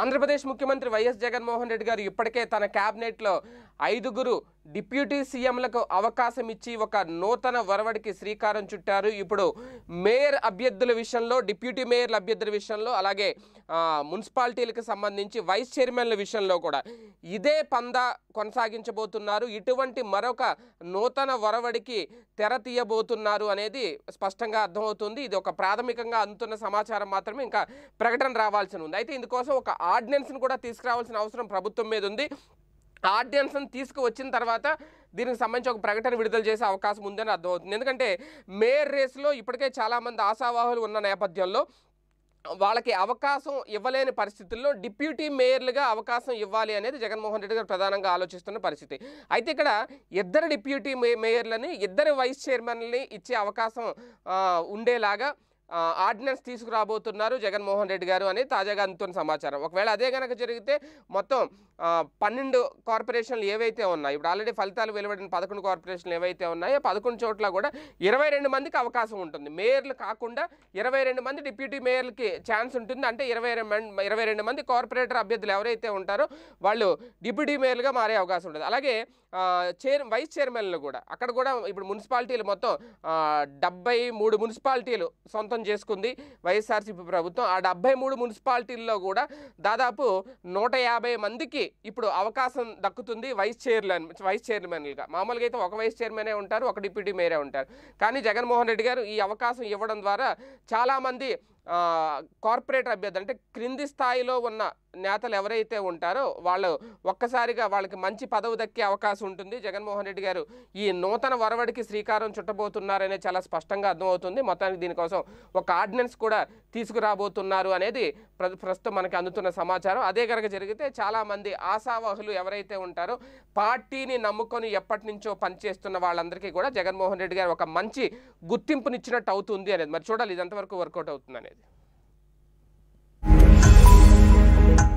ఆంధ్రప్రదేశ్ ముఖ్యమంత్రి వైఎస్ జగన్మోహన్ రెడ్డి గారు ఇప్పటికే తన క్యాబినెట్లో ఐదుగురు డిప్యూటీ సీఎంలకు అవకాశం ఇచ్చి ఒక నూతన వరవడికి శ్రీకారం చుట్టారు ఇప్పుడు మేయర్ అభ్యర్థుల విషయంలో డిప్యూటీ మేయర్ల అభ్యర్థుల విషయంలో అలాగే మున్సిపాలిటీలకు సంబంధించి వైస్ చైర్మన్ల విషయంలో కూడా ఇదే పందా కొనసాగించబోతున్నారు ఇటువంటి మరొక నూతన వరవడికి తెర తీయబోతున్నారు అనేది స్పష్టంగా అర్థమవుతుంది ఇది ఒక ప్రాథమికంగా అందుతున్న సమాచారం మాత్రమే ఇంకా ప్రకటన రావాల్సి ఉంది అయితే ఇందుకోసం ఒక ఆర్డినెన్స్ను కూడా తీసుకురావాల్సిన అవసరం ప్రభుత్వం మీద ఉంది ఆర్డినెన్స్ని తీసుకువచ్చిన తర్వాత దీనికి సంబంధించి ఒక ప్రకటన విడుదల చేసే అవకాశం ఉందని అర్థమవుతుంది ఎందుకంటే మేయర్ రేస్లో ఇప్పటికే చాలామంది ఆశావాహులు ఉన్న నేపథ్యంలో వాళ్ళకి అవకాశం ఇవ్వలేని పరిస్థితుల్లో డిప్యూటీ మేయర్లుగా అవకాశం ఇవ్వాలి అనేది జగన్మోహన్ రెడ్డి గారు ప్రధానంగా ఆలోచిస్తున్న పరిస్థితి అయితే ఇక్కడ ఇద్దరు డిప్యూటీ మేయర్లని ఇద్దరు వైస్ చైర్మన్లని ఇచ్చే అవకాశం ఉండేలాగా ఆర్డినెన్స్ తీసుకురాబోతున్నారు జగన్మోహన్ రెడ్డి గారు అని తాజాగా అందుతున్న సమాచారం ఒకవేళ అదే కనుక జరిగితే మొత్తం పన్నెండు కార్పొరేషన్లు ఏవైతే ఉన్నాయి ఇప్పుడు ఆల్రెడీ ఫలితాలు వెలువడిన పదకొండు కార్పొరేషన్లు ఏవైతే ఉన్నాయో పదకొండు చోట్ల కూడా ఇరవై రెండు మందికి అవకాశం ఉంటుంది మేయర్లు కాకుండా ఇరవై రెండు మంది డిప్యూటీ మేయర్లకి ఛాన్స్ ఉంటుంది అంటే ఇరవై ఇరవై రెండు మంది కార్పొరేటర్ అభ్యర్థులు ఎవరైతే ఉంటారో వాళ్ళు డిప్యూటీ మేయర్లుగా మారే అవకాశం ఉంటుంది అలాగే చైర్ వైస్ చైర్మన్లు కూడా అక్కడ కూడా ఇప్పుడు మున్సిపాలిటీలు మొత్తం డెబ్బై మూడు మున్సిపాలిటీలు సొంతం సొంతం చేసుకుంది వైఎస్ఆర్సీపీ ప్రభుత్వం ఆ డెబ్బై మూడు మున్సిపాలిటీల్లో కూడా దాదాపు నూట యాభై మందికి ఇప్పుడు అవకాశం దక్కుతుంది వైస్ చైర్మన్ వైస్ చైర్మన్లుగా మామూలుగా అయితే ఒక వైస్ చైర్మనే ఉంటారు ఒక డిప్యూటీ మేరే ఉంటారు కానీ జగన్మోహన్ రెడ్డి గారు ఈ అవకాశం ఇవ్వడం ద్వారా చాలామంది కార్పొరేట్ అభ్యర్థులు అంటే క్రింది స్థాయిలో ఉన్న నేతలు ఎవరైతే ఉంటారో వాళ్ళు ఒక్కసారిగా వాళ్ళకి మంచి పదవి దక్కే అవకాశం ఉంటుంది జగన్మోహన్ రెడ్డి గారు ఈ నూతన వరవడికి శ్రీకారం చుట్టబోతున్నారనే చాలా స్పష్టంగా అర్థమవుతుంది మొత్తానికి దీనికోసం ఒక ఆర్డినెన్స్ కూడా తీసుకురాబోతున్నారు అనేది ప్రస్తుతం మనకి అందుతున్న సమాచారం అదే కనుక జరిగితే చాలామంది ఆశావాహులు ఎవరైతే ఉంటారో పార్టీని నమ్ముకొని ఎప్పటి నుంచో పనిచేస్తున్న వాళ్ళందరికీ కూడా జగన్మోహన్ రెడ్డి గారు ఒక మంచి గుర్తింపునిచ్చినట్టు అవుతుంది అనేది మరి చూడాలి ఇది ఎంతవరకు వర్కౌట్ అవుతుంది అనేది